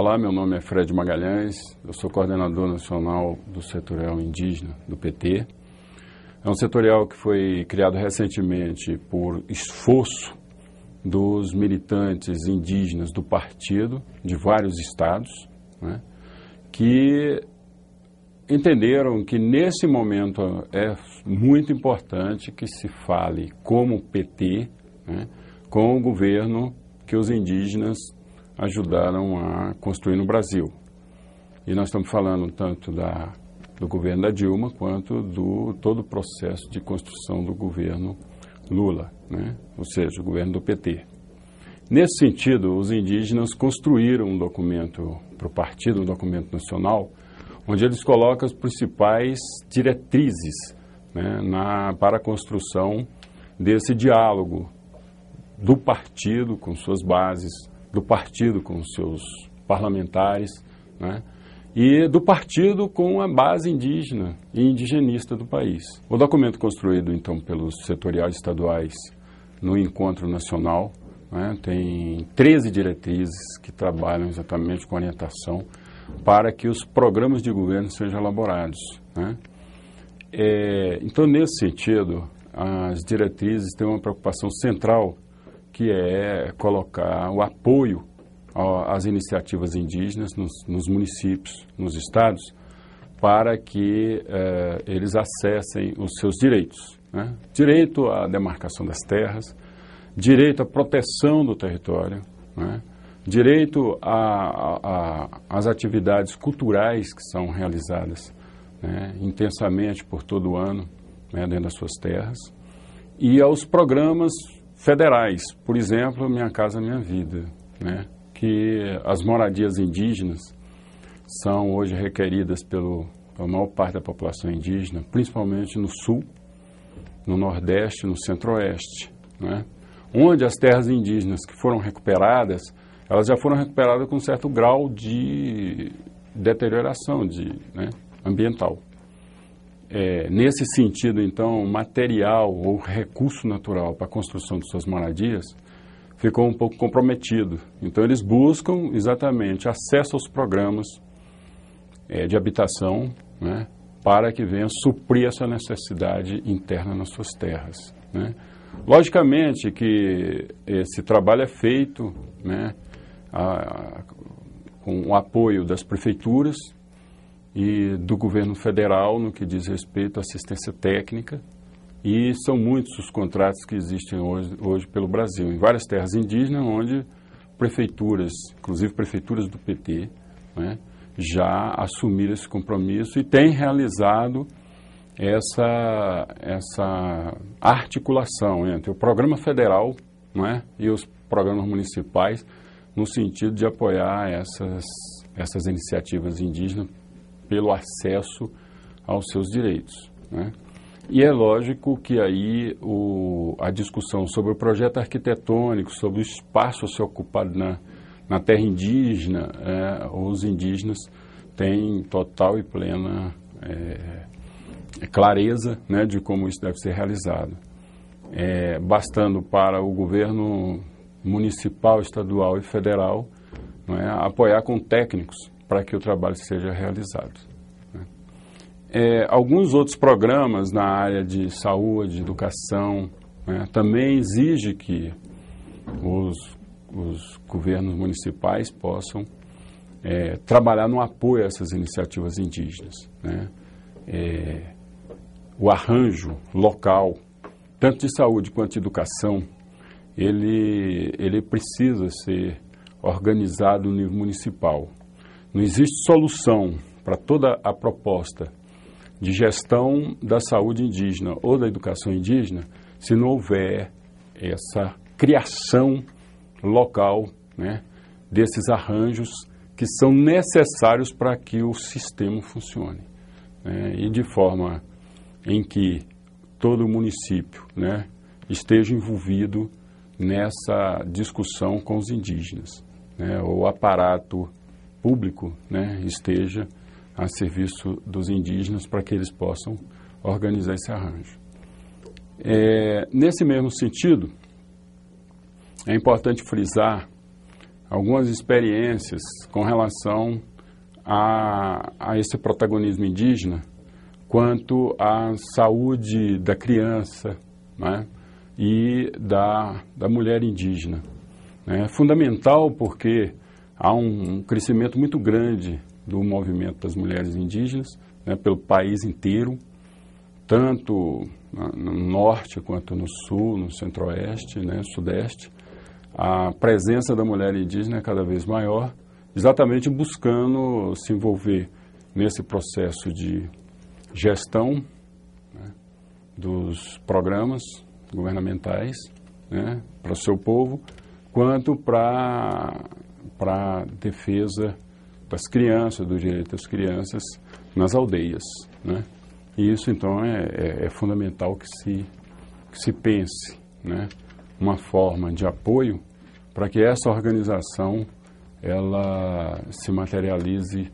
Olá, meu nome é Fred Magalhães, eu sou coordenador nacional do setorial indígena do PT. É um setorial que foi criado recentemente por esforço dos militantes indígenas do partido, de vários estados, né, que entenderam que nesse momento é muito importante que se fale como PT, né, com o governo que os indígenas ajudaram a construir no Brasil. E nós estamos falando tanto da, do governo da Dilma quanto do todo o processo de construção do governo Lula, né? ou seja, o governo do PT. Nesse sentido, os indígenas construíram um documento para o partido, um documento nacional, onde eles colocam as principais diretrizes né, na, para a construção desse diálogo do partido com suas bases, do partido com seus parlamentares, né? e do partido com a base indígena e indigenista do país. O documento construído, então, pelos setoriais estaduais no Encontro Nacional né, tem 13 diretrizes que trabalham exatamente com orientação para que os programas de governo sejam elaborados. Né. É, então, nesse sentido, as diretrizes têm uma preocupação central que é colocar o apoio às iniciativas indígenas nos, nos municípios, nos estados, para que eh, eles acessem os seus direitos. Né? Direito à demarcação das terras, direito à proteção do território, né? direito às atividades culturais que são realizadas né? intensamente por todo o ano né? dentro das suas terras e aos programas federais, por exemplo, Minha Casa Minha Vida, né? que as moradias indígenas são hoje requeridas pelo, pela maior parte da população indígena, principalmente no sul, no nordeste, no centro-oeste, né? onde as terras indígenas que foram recuperadas, elas já foram recuperadas com um certo grau de deterioração de, né, ambiental é, nesse sentido, então, material ou recurso natural para a construção de suas moradias ficou um pouco comprometido. Então, eles buscam exatamente acesso aos programas é, de habitação né, para que venha suprir essa necessidade interna nas suas terras. Né. Logicamente que esse trabalho é feito né, a, a, com o apoio das prefeituras, e do governo federal no que diz respeito à assistência técnica. E são muitos os contratos que existem hoje, hoje pelo Brasil, em várias terras indígenas, onde prefeituras, inclusive prefeituras do PT, né, já assumiram esse compromisso e têm realizado essa, essa articulação entre o programa federal né, e os programas municipais no sentido de apoiar essas, essas iniciativas indígenas pelo acesso aos seus direitos. Né? E é lógico que aí o, a discussão sobre o projeto arquitetônico, sobre o espaço a ser ocupado na, na terra indígena, é, os indígenas têm total e plena é, clareza né, de como isso deve ser realizado. É, bastando para o governo municipal, estadual e federal é, apoiar com técnicos para que o trabalho seja realizado. Né? É, alguns outros programas na área de saúde, educação, né, também exige que os, os governos municipais possam é, trabalhar no apoio a essas iniciativas indígenas. Né? É, o arranjo local, tanto de saúde quanto de educação, ele, ele precisa ser organizado no nível municipal. Não existe solução para toda a proposta de gestão da saúde indígena ou da educação indígena se não houver essa criação local né, desses arranjos que são necessários para que o sistema funcione. Né, e de forma em que todo o município né, esteja envolvido nessa discussão com os indígenas. Né, o aparato público né, esteja a serviço dos indígenas para que eles possam organizar esse arranjo. É, nesse mesmo sentido, é importante frisar algumas experiências com relação a, a esse protagonismo indígena quanto à saúde da criança né, e da, da mulher indígena. Né. É fundamental porque há um, crescimento muito grande do movimento das mulheres indígenas né, pelo país inteiro, tanto no norte quanto no sul, no centro-oeste, né, sudeste. A presença da mulher indígena é cada vez maior, exatamente buscando se envolver nesse processo de gestão né, dos programas governamentais né, para o seu povo, quanto para para defesa das crianças, do direito das crianças nas aldeias. Né? E isso, então, é, é, é fundamental que se, que se pense né? uma forma de apoio para que essa organização ela se materialize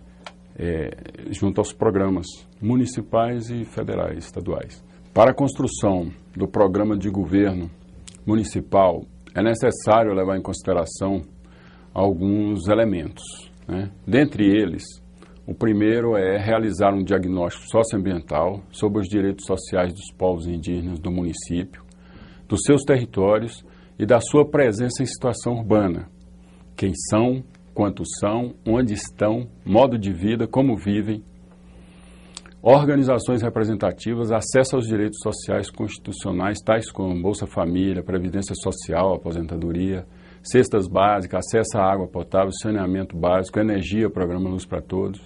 é, junto aos programas municipais e federais, estaduais. Para a construção do programa de governo municipal, é necessário levar em consideração alguns elementos. Né? Dentre eles, o primeiro é realizar um diagnóstico socioambiental sobre os direitos sociais dos povos indígenas do município, dos seus territórios e da sua presença em situação urbana. Quem são, quantos são, onde estão, modo de vida, como vivem. Organizações representativas, acesso aos direitos sociais constitucionais, tais como Bolsa Família, Previdência Social, Aposentadoria, cestas básicas, acesso à água potável, saneamento básico, energia, programa Luz para Todos,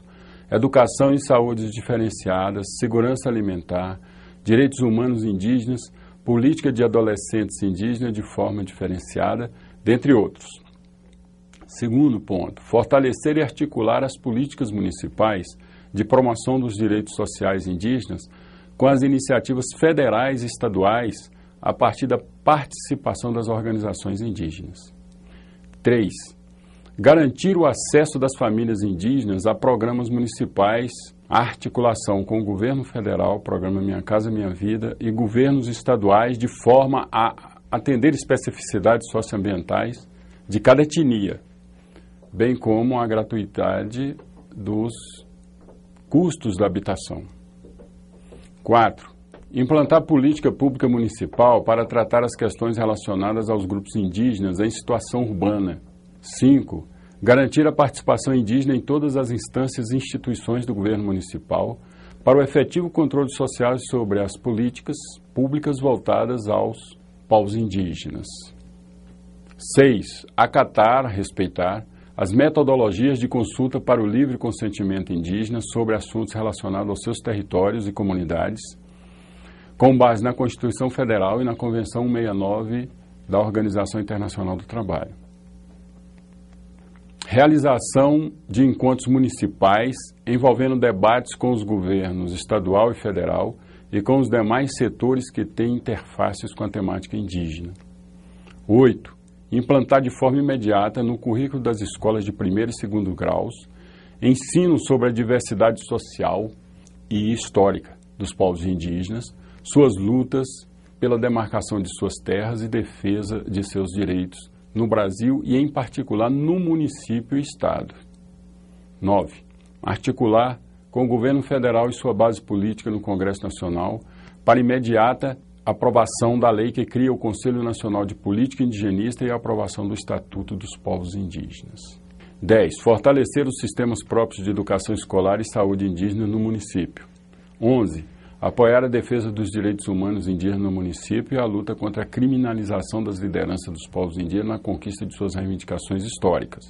educação e saúde diferenciadas, segurança alimentar, direitos humanos indígenas, política de adolescentes indígenas de forma diferenciada, dentre outros. Segundo ponto, fortalecer e articular as políticas municipais de promoção dos direitos sociais indígenas com as iniciativas federais e estaduais a partir da participação das organizações indígenas. 3. Garantir o acesso das famílias indígenas a programas municipais, articulação com o governo federal, programa Minha Casa Minha Vida, e governos estaduais, de forma a atender especificidades socioambientais de cada etnia, bem como a gratuidade dos custos da habitação. 4. Implantar política pública municipal para tratar as questões relacionadas aos grupos indígenas em situação urbana. 5. Garantir a participação indígena em todas as instâncias e instituições do governo municipal para o efetivo controle social sobre as políticas públicas voltadas aos povos indígenas. 6. Acatar, respeitar as metodologias de consulta para o livre consentimento indígena sobre assuntos relacionados aos seus territórios e comunidades com base na Constituição Federal e na Convenção 169 da Organização Internacional do Trabalho. Realização de encontros municipais envolvendo debates com os governos estadual e federal e com os demais setores que têm interfaces com a temática indígena. 8. Implantar de forma imediata no currículo das escolas de primeiro e segundo graus ensino sobre a diversidade social e histórica dos povos indígenas, suas lutas pela demarcação de suas terras e defesa de seus direitos no Brasil e, em particular, no município e Estado. 9. Articular com o governo federal e sua base política no Congresso Nacional para imediata aprovação da lei que cria o Conselho Nacional de Política Indigenista e a aprovação do Estatuto dos Povos Indígenas. 10. Fortalecer os sistemas próprios de educação escolar e saúde indígena no município. 11 apoiar a defesa dos direitos humanos indígenas no município e a luta contra a criminalização das lideranças dos povos indígenas na conquista de suas reivindicações históricas.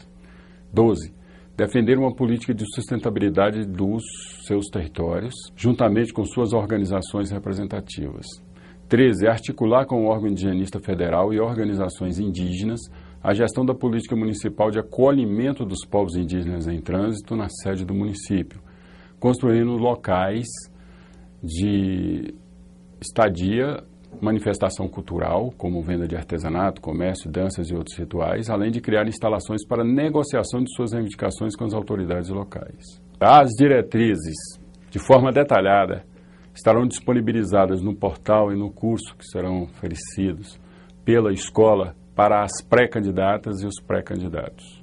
12. Defender uma política de sustentabilidade dos seus territórios, juntamente com suas organizações representativas. 13. Articular com o órgão indigenista federal e organizações indígenas a gestão da política municipal de acolhimento dos povos indígenas em trânsito na sede do município, construindo locais de estadia, manifestação cultural, como venda de artesanato, comércio, danças e outros rituais, além de criar instalações para negociação de suas reivindicações com as autoridades locais. As diretrizes, de forma detalhada, estarão disponibilizadas no portal e no curso que serão oferecidos pela escola para as pré-candidatas e os pré-candidatos.